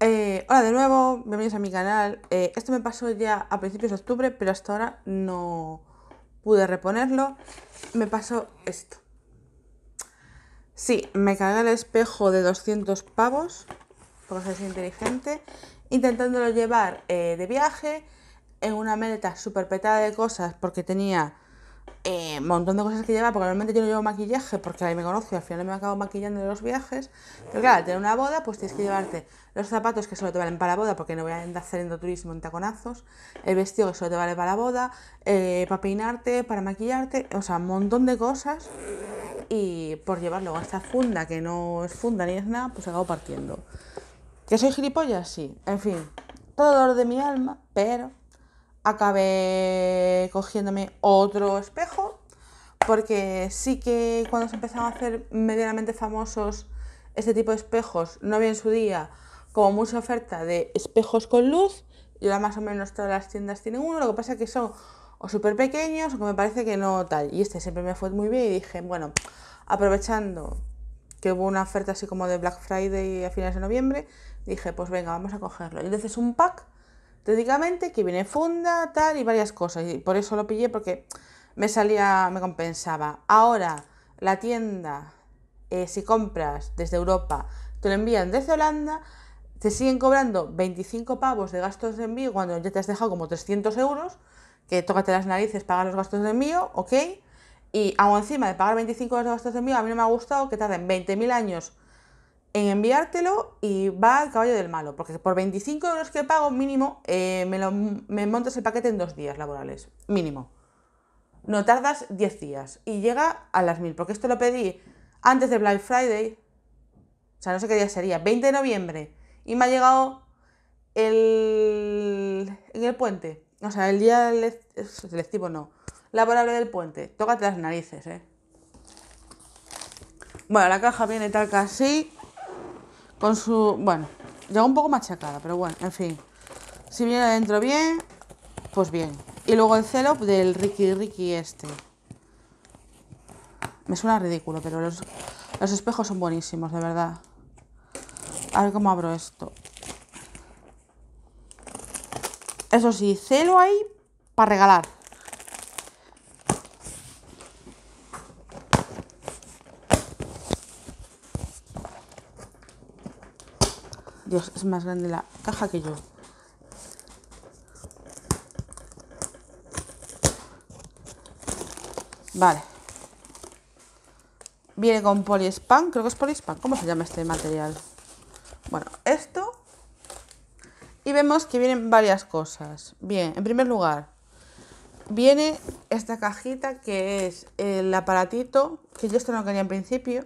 Eh, hola de nuevo, bienvenidos a mi canal. Eh, esto me pasó ya a principios de octubre, pero hasta ahora no pude reponerlo. Me pasó esto. Sí, me cargué el espejo de 200 pavos, porque soy inteligente, intentándolo llevar eh, de viaje en una meta súper petada de cosas porque tenía eh, montón de cosas que llevar porque normalmente yo no llevo maquillaje porque ahí me conozco y al final me acabo maquillando en los viajes. Pero claro, tener una boda, pues tienes que llevarte los zapatos que solo te valen para la boda, porque no voy a andar haciendo turismo en taconazos, el vestido que solo te vale para la boda, eh, para peinarte, para maquillarte, o sea, un montón de cosas. Y por llevarlo a esta funda que no es funda ni es nada, pues acabo partiendo. ¿Que soy gilipollas? Sí. En fin, todo dolor de mi alma, pero acabé cogiéndome otro espejo, porque sí que cuando se empezaron a hacer medianamente famosos este tipo de espejos, no había en su día como mucha oferta de espejos con luz, y ahora más o menos todas las tiendas tienen uno, lo que pasa es que son o súper pequeños o que me parece que no tal, y este siempre me fue muy bien y dije, bueno, aprovechando que hubo una oferta así como de Black Friday a finales de noviembre, dije, pues venga, vamos a cogerlo. Y entonces un pack teóricamente, que viene funda, tal y varias cosas. Y por eso lo pillé porque me salía, me compensaba. Ahora, la tienda, eh, si compras desde Europa, te lo envían desde Holanda, te siguen cobrando 25 pavos de gastos de envío cuando ya te has dejado como 300 euros, que tócate las narices, pagar los gastos de envío, ok. Y aún encima de pagar 25 euros de gastos de envío, a mí no me ha gustado que tarden 20.000 años en enviártelo y va al caballo del malo, porque por 25 euros que pago mínimo eh, me, montas el paquete en dos días laborales, mínimo. No tardas 10 días y llega a las 1000, porque esto lo pedí antes de Black Friday, o sea, no sé qué día sería, 20 de noviembre, y me ha llegado el, en el puente, o sea, el día selectivo no, laborable del puente, tócate las narices, ¿eh? Bueno, la caja viene tal que así, con su. Bueno, llegó un poco machacada, pero bueno, en fin. Si viene adentro bien, pues bien. Y luego el celo del Ricky Ricky este. Me suena ridículo, pero los, los espejos son buenísimos, de verdad. A ver cómo abro esto. Eso sí, celo ahí para regalar. Dios, es más grande la caja que yo. Vale. Viene con poliespan, creo que es poliespan. ¿Cómo se llama este material? Bueno, esto. Y vemos que vienen varias cosas. Bien, en primer lugar, viene esta cajita que es el aparatito, que yo esto no quería en principio,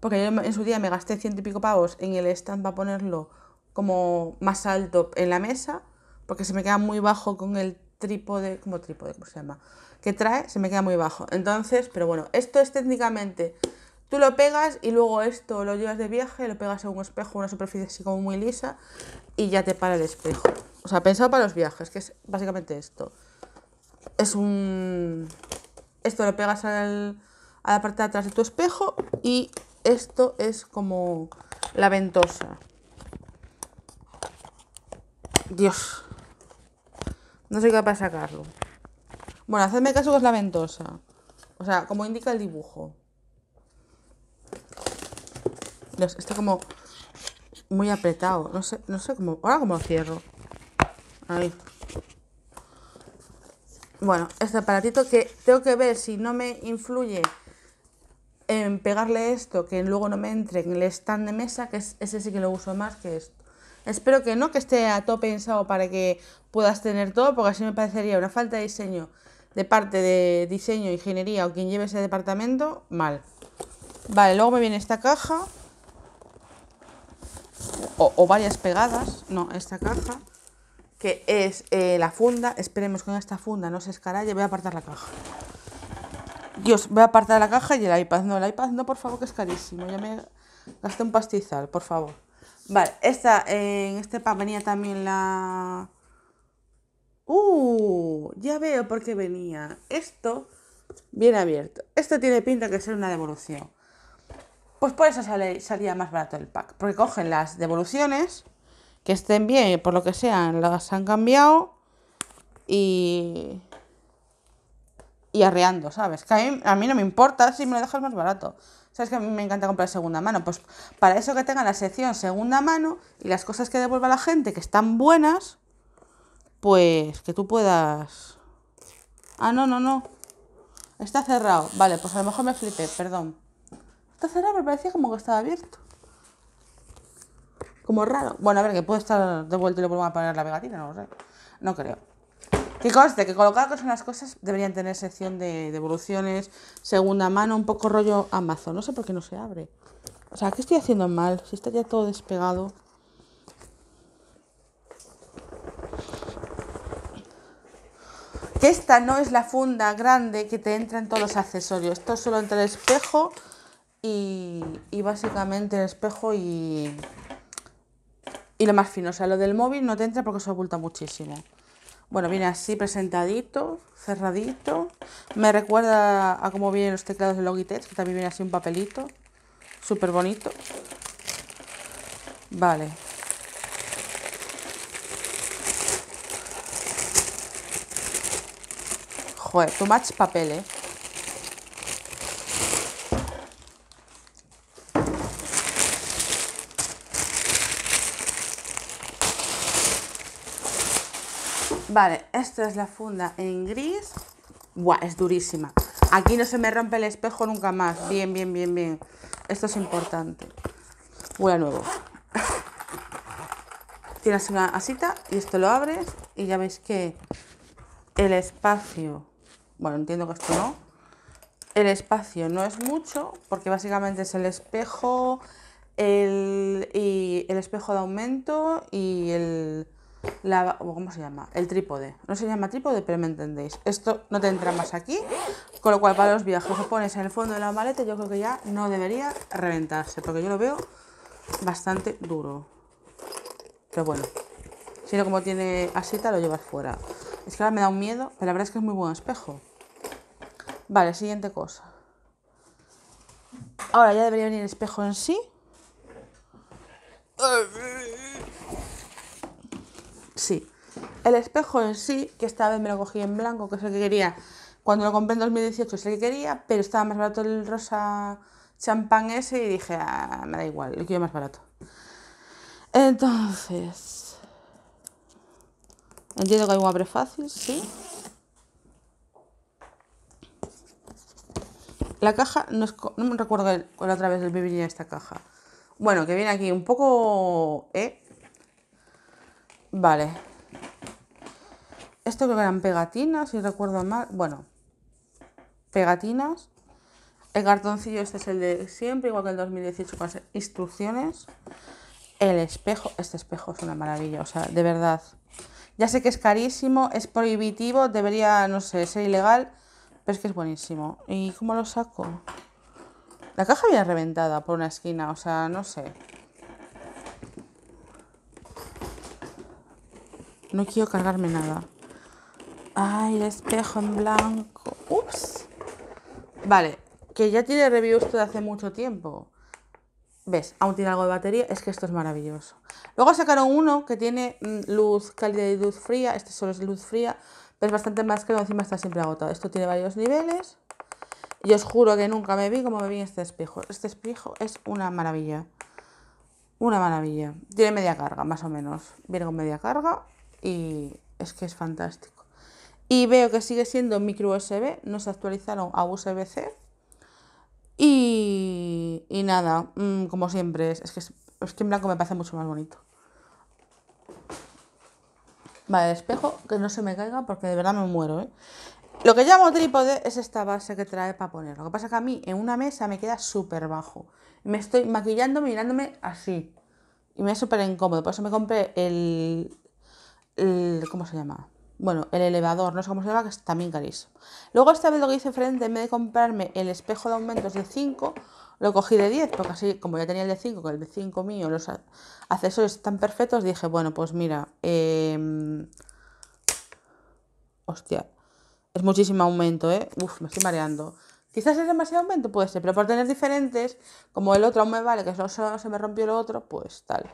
porque yo en su día me gasté ciento y pico pavos en el stand para ponerlo como más alto en la mesa, porque se me queda muy bajo con el trípode, como trípode, ¿cómo se llama? Que trae, se me queda muy bajo. Entonces, pero bueno, esto es técnicamente, tú lo pegas y luego esto lo llevas de viaje, lo pegas a un espejo, una superficie así como muy lisa y ya te para el espejo. O sea, pensado para los viajes, que es básicamente esto. Es un... Esto lo pegas al, a la parte de atrás de tu espejo y esto es como la ventosa. Dios. No soy capaz de sacarlo. Bueno, hacedme caso que es la ventosa. O sea, como indica el dibujo. Dios, está como muy apretado. No sé, cómo. Ahora cómo lo cierro. Ahí. Bueno, este aparatito que tengo que ver si no me influye en pegarle esto, que luego no me entre en el stand de mesa, que es ese sí que lo uso más que esto. Espero que no, que esté a todo pensado para que puedas tener todo, porque así me parecería una falta de diseño de parte de diseño, ingeniería o quien lleve ese departamento, mal. Vale, luego me viene esta caja. O, varias pegadas. No, esta caja. Que es eh, la funda. Esperemos que esta funda no se escaralle. Voy a apartar la caja. Dios, voy a apartar la caja y el iPad. No, el iPad no, por favor, que es carísimo. Ya me gasté un pastizal, por favor. Vale, esta, en este pack venía también la... ¡Uh! Ya veo por qué venía. Esto viene abierto. Esto tiene pinta que ser una devolución. Pues por eso sale, salía más barato el pack. Porque cogen las devoluciones, que estén bien, por lo que sean, las han cambiado y... Y arreando, ¿sabes? Que a mí, a mí no me importa si me lo dejas más barato. ¿Sabes que a mí me encanta comprar segunda mano? Pues para eso que tenga la sección segunda mano y las cosas que devuelva la gente que están buenas, pues que tú puedas... Ah, no, no, no. Está cerrado. Vale, pues a lo mejor me flipé, perdón. Está cerrado, me parecía como que estaba abierto. Como raro. Bueno, a ver, que puede estar devuelto y le vuelvo a poner la pegatina, no lo sé. No creo. Que conste, que cosas son las cosas deberían tener sección de devoluciones, segunda mano, un poco rollo Amazon. No sé por qué no se abre. O sea, ¿qué estoy haciendo mal? Si está ya todo despegado. Que esta no es la funda grande que te entra en todos los accesorios. Esto solo entra el espejo y, y básicamente el espejo y, y lo más fino. O sea, lo del móvil no te entra porque se oculta muchísimo. Bueno, viene así presentadito, cerradito. Me recuerda a cómo vienen los teclados de Logitech, que también viene así un papelito. Súper bonito. Vale. Joder, too much papel, eh. Vale, esta es la funda en gris. Buah, es durísima. Aquí no se me rompe el espejo nunca más. Bien, bien, bien, bien. Esto es importante. voy a nuevo. Tienes una asita y esto lo abres y ya veis que el espacio, bueno, entiendo que esto no, el espacio no es mucho porque básicamente es el espejo, y el espejo de aumento y el, la, ¿cómo se llama? El trípode. No se llama trípode, pero me entendéis. Esto no te entra más aquí, con lo cual para los viajes que pones en el fondo de la maleta, yo creo que ya no debería reventarse, porque yo lo veo bastante duro. Pero bueno, si no como tiene asita lo llevas fuera. Es que ahora me da un miedo, pero la verdad es que es muy buen espejo. Vale, siguiente cosa. Ahora ya debería venir el espejo en sí sí. El espejo en sí, que esta vez me lo cogí en blanco, que es el que quería. Cuando lo compré en 2018 es el que quería, pero estaba más barato el rosa champán ese y dije, ah, me da igual, lo quiero más barato. Entonces, entiendo que hay un abre fácil, sí. La caja, no, me recuerdo la otra vez el bebé en esta caja. Bueno, que viene aquí un poco, ¿eh? Vale. Esto creo que eran pegatinas, si recuerdo mal. Bueno, pegatinas. El cartoncillo este es el de siempre, igual que el 2018 con las instrucciones. El espejo, este espejo es una maravilla, o sea, de verdad. Ya sé que es carísimo, es prohibitivo, debería, no sé, ser ilegal, pero es que es buenísimo. ¿Y cómo lo saco? La caja había reventada por una esquina, o sea, no sé. No quiero cargarme nada. Ay, el espejo en blanco. Ups. Vale, que ya tiene reviews de hace mucho tiempo. ¿Ves? Aún tiene algo de batería. Es que esto es maravilloso. Luego sacaron uno que tiene mm, luz cálida y luz fría. Este solo es luz fría. Pero es bastante más que Encima está siempre agotado. Esto tiene varios niveles. Y os juro que nunca me vi como me vi en este espejo. Este espejo es una maravilla. Una maravilla. Tiene media carga, más o menos. Viene con media carga y es que es fantástico. Y veo que sigue siendo micro USB, no se actualizaron a USB-C. Y, nada, mm, como siempre, es, que, es que en blanco me parece mucho más bonito. Vale, el espejo, que no se me caiga porque de verdad me muero, ¿eh? Lo que llamo trípode es esta base que trae para poner. Lo que pasa que a mí en una mesa me queda súper bajo. Me estoy maquillando mirándome así. Y me es súper incómodo. Por eso me compré el, ¿cómo se llama? Bueno, el elevador, no sé cómo se llama, que es también carísimo. Luego esta vez lo que hice frente, en vez de comprarme el espejo de aumentos de 5, lo cogí de 10, porque así como ya tenía el de 5, que el de 5 mío, los accesorios están perfectos, dije, bueno, pues mira, em, hostia, es muchísimo aumento, ¿eh? Uf, me estoy mareando. Quizás es demasiado aumento, puede ser, pero por tener diferentes, como el otro aún me vale, que solo, se me rompió el otro, pues tal.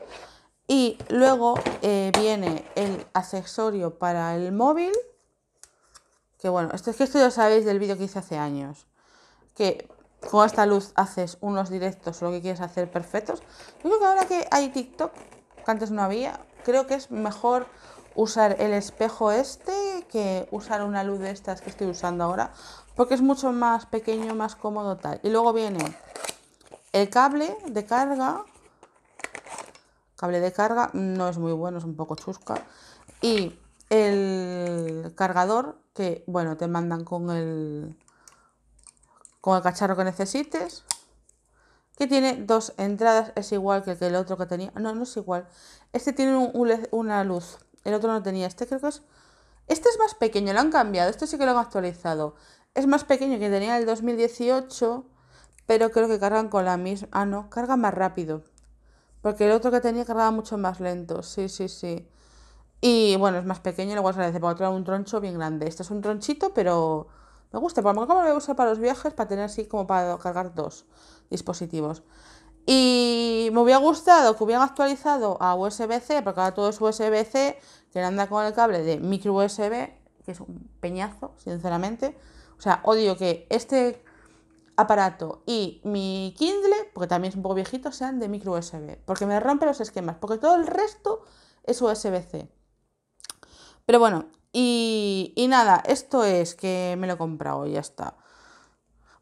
Y luego eh, viene el accesorio para el móvil. Que bueno, esto es que esto ya sabéis del vídeo que hice hace años. Que con esta luz haces unos directos lo que quieres hacer perfectos. Yo creo que ahora que hay TikTok, que antes no había, creo que es mejor usar el espejo este que usar una luz de estas que estoy usando ahora. Porque es mucho más pequeño, más cómodo tal. Y luego viene el cable de carga. Cable de carga no es muy bueno, es un poco chusca. Y el cargador, que bueno, te mandan con el, con el cacharro que necesites, que tiene dos entradas, es igual que el otro que tenía. No, no es igual. Este tiene una luz, el otro no tenía. Este creo que es... Este es más pequeño, lo han cambiado, este sí que lo han actualizado. Es más pequeño que tenía el 2018, pero creo que cargan con la misma... Ah, no, carga más rápido. Porque el otro que tenía cargaba mucho más lento, sí, sí, sí. Y bueno, es más pequeño, luego se agradece para otro un troncho bien grande. Este es un tronchito, pero me gusta, porque como lo voy a usar para los viajes, para tener así como para cargar dos dispositivos. Y me hubiera gustado que hubieran actualizado a USB-C, porque ahora todo es USB-C, que anda con el cable de micro USB, que es un peñazo, sinceramente. O sea, odio que este aparato y mi Kindle, porque también es un poco viejito, sean de micro USB, porque me rompe los esquemas, porque todo el resto es USB-C. Pero bueno, y, nada, esto es que me lo he comprado y ya está.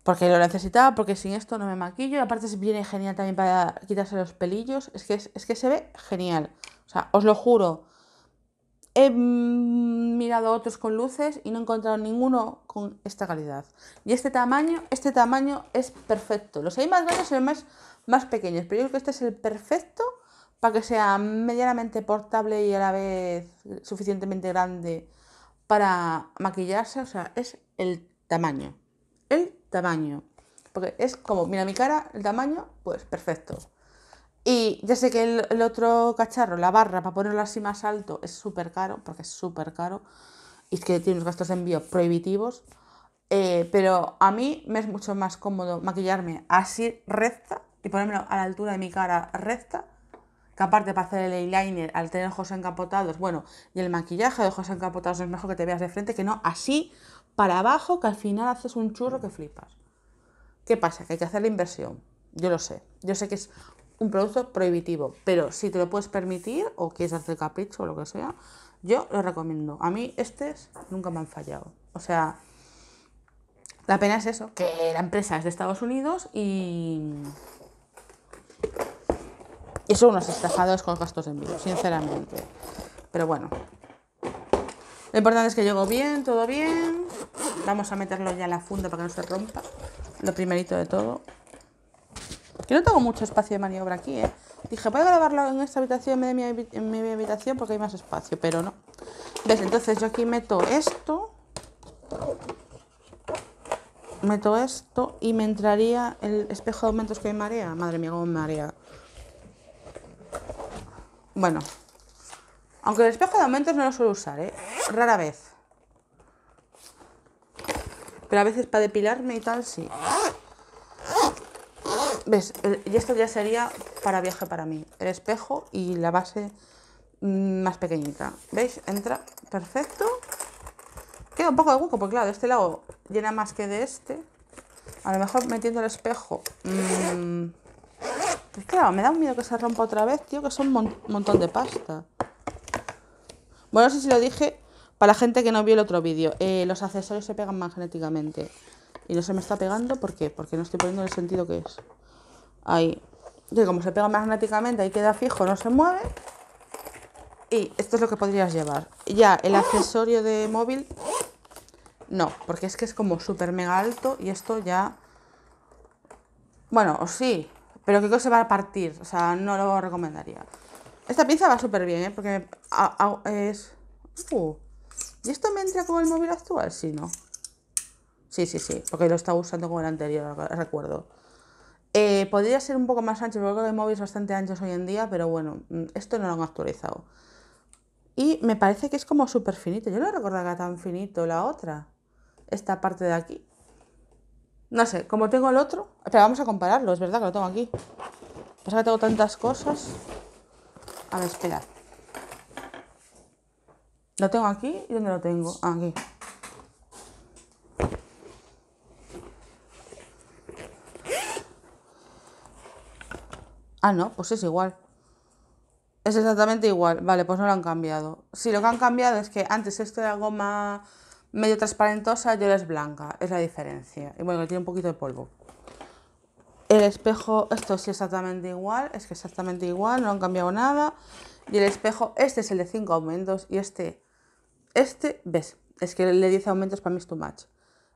Porque lo necesitaba, porque sin esto no me maquillo. Y aparte viene genial también para quitarse los pelillos. Es que, es, que se ve genial. O sea, os lo juro. He mm, mirado otros con luces y no he encontrado ninguno con esta calidad. Y este tamaño, este tamaño es perfecto. Los hay más grandes y los más, más pequeños, pero yo creo que este es el perfecto para que sea medianamente portable y a la vez suficientemente grande para maquillarse, o sea, es el tamaño. El tamaño. Porque es como, mira mi cara, el tamaño, pues perfecto. Y ya sé que el, otro cacharro, la barra, para ponerlo así más alto, es súper caro, porque es súper caro. Y es que tiene unos gastos de envío prohibitivos. Eh, pero a mí me es mucho más cómodo maquillarme así recta y ponérmelo a la altura de mi cara recta que aparte para hacer el eyeliner, al tener ojos encapotados, bueno, y el maquillaje de ojos encapotados es mejor que te veas de frente que no así para abajo, que al final haces un churro que flipas. ¿Qué pasa? Que hay que hacer la inversión. Yo lo sé. Yo sé que es un producto prohibitivo, pero si te lo puedes permitir o quieres hacer capricho o lo que sea, yo lo recomiendo. A mí estos nunca me han fallado. O sea, la pena es eso, que la empresa es de Estados Unidos y y son unos estafadores con gastos de envío, sinceramente. Pero bueno. Lo importante es que llego bien, todo bien. Vamos a meterlo ya en la funda para que no se rompa. Lo primerito de todo. Que no tengo mucho espacio de maniobra aquí, ¿eh? Dije, voy a grabarlo en esta habitación en mi, habitación porque hay más espacio, pero no. ¿Ves? Entonces yo aquí meto esto. Meto esto y me entraría el espejo de aumentos que hay marea. Madre mía, cómo me marea. Bueno, aunque el espejo de aumentos no lo suelo usar, ¿eh? Rara vez. Pero a veces para depilarme y tal, sí. ¿Ves? Y esto ya sería para viaje para mí. El espejo y la base mm, más pequeñita. ¿Veis? Entra perfecto. Queda un poco de hueco, porque claro, de este lado llena más que de este. A lo mejor metiendo el espejo... Mm, es claro, me da un miedo que se rompa otra vez, tío, que son un montón de pasta. Bueno, no sé si lo dije para la gente que no vio el otro vídeo. Eh, los accesorios se pegan magnéticamente. Y no se me está pegando, ¿por qué? Porque no estoy poniendo el sentido que es. Ahí. como se pega magnéticamente, ahí queda fijo, no se mueve. Y esto es lo que podrías llevar. Ya, el accesorio de móvil, no, porque es que es como súper mega alto y esto ya... Bueno, o sí, pero qué cosa se va a partir, o sea, no lo recomendaría. Esta pieza va súper bien, ¿eh? Porque es... ¿Y esto me entra con el móvil actual? Sí, ¿no? Sí, sí, sí, porque lo estaba usando con el anterior, recuerdo. Eh, podría ser un poco más ancho, porque creo que hay móviles bastante anchos hoy en día, pero bueno, mm, esto no lo han actualizado. Y me parece que es como súper finito. Yo no recordaba tan finito la otra. Esta parte de aquí. No sé, como tengo el otro. Espera, vamos a compararlo, es verdad que lo tengo aquí. Pasa que tengo tantas cosas. A ver, espera. ¿Lo tengo aquí? ¿Y dónde lo tengo? Ah, aquí. Ah, no, pues es igual. Es exactamente igual. Vale, pues no lo han cambiado. Si sí, lo que han cambiado es que antes esto era goma medio transparentosa y ahora es blanca, es la diferencia. Y bueno, tiene un poquito de polvo. El espejo, esto sí exactamente igual, es que exactamente igual, no han cambiado nada. Y el espejo, este es el de 5 aumentos y este, este, ves, es que le de aumentos para mí es too much.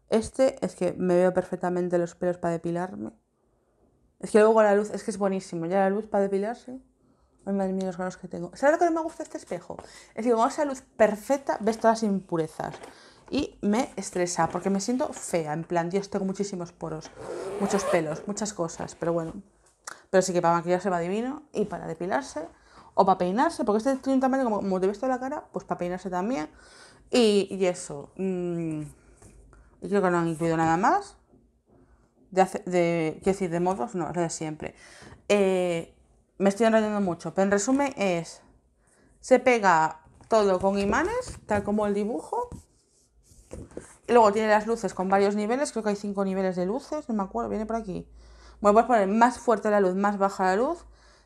Este es que me veo perfectamente los pelos para depilarme. Es que luego la luz, es que es buenísimo, ya la luz para depilarse. Ay, madre mía, los granos que tengo. ¿Sabes lo que no me gusta este espejo? Es que con esa luz perfecta ves todas las impurezas y me estresa porque me siento fea, en plan, Dios, tengo muchísimos poros, muchos pelos, muchas cosas, pero bueno. Pero sí que para maquillarse va divino y para depilarse o para peinarse, porque este tiene un tamaño como, como te ves toda la cara, pues para peinarse también. Y, eso. Mm, y creo que no han incluido nada más. De, quiero decir, de modos, no, es de siempre. Eh, me estoy enrollando mucho, pero en resumen es, se pega todo con imanes, tal como el dibujo, luego tiene las luces con varios niveles, creo que hay cinco niveles de luces, no me acuerdo, viene por aquí. Bueno, puedes poner más fuerte la luz, más baja la luz,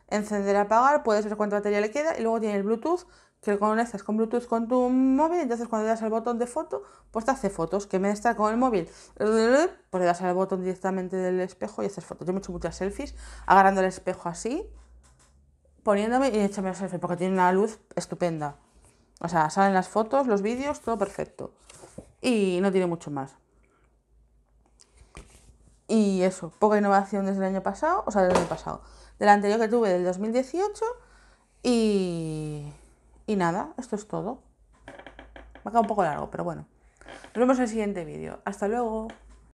encender, apagar, puedes ver cuánta batería le queda y luego tiene el Bluetooth que lo conectas con Bluetooth con tu móvil, entonces cuando le das al botón de foto, pues te hace fotos, que me está con el móvil, pues le das al botón directamente del espejo y haces fotos. Yo me he hecho muchas selfies agarrando el espejo así, poniéndome y echándome selfies, porque tiene una luz estupenda. O sea, salen las fotos, los vídeos, todo perfecto y no tiene mucho más. Y eso, poca innovación desde el año pasado, o sea, del año pasado, del anterior que tuve, del 2018. Y, y nada, esto es todo. Me ha quedado un poco largo, pero bueno. Nos vemos en el siguiente vídeo. Hasta luego.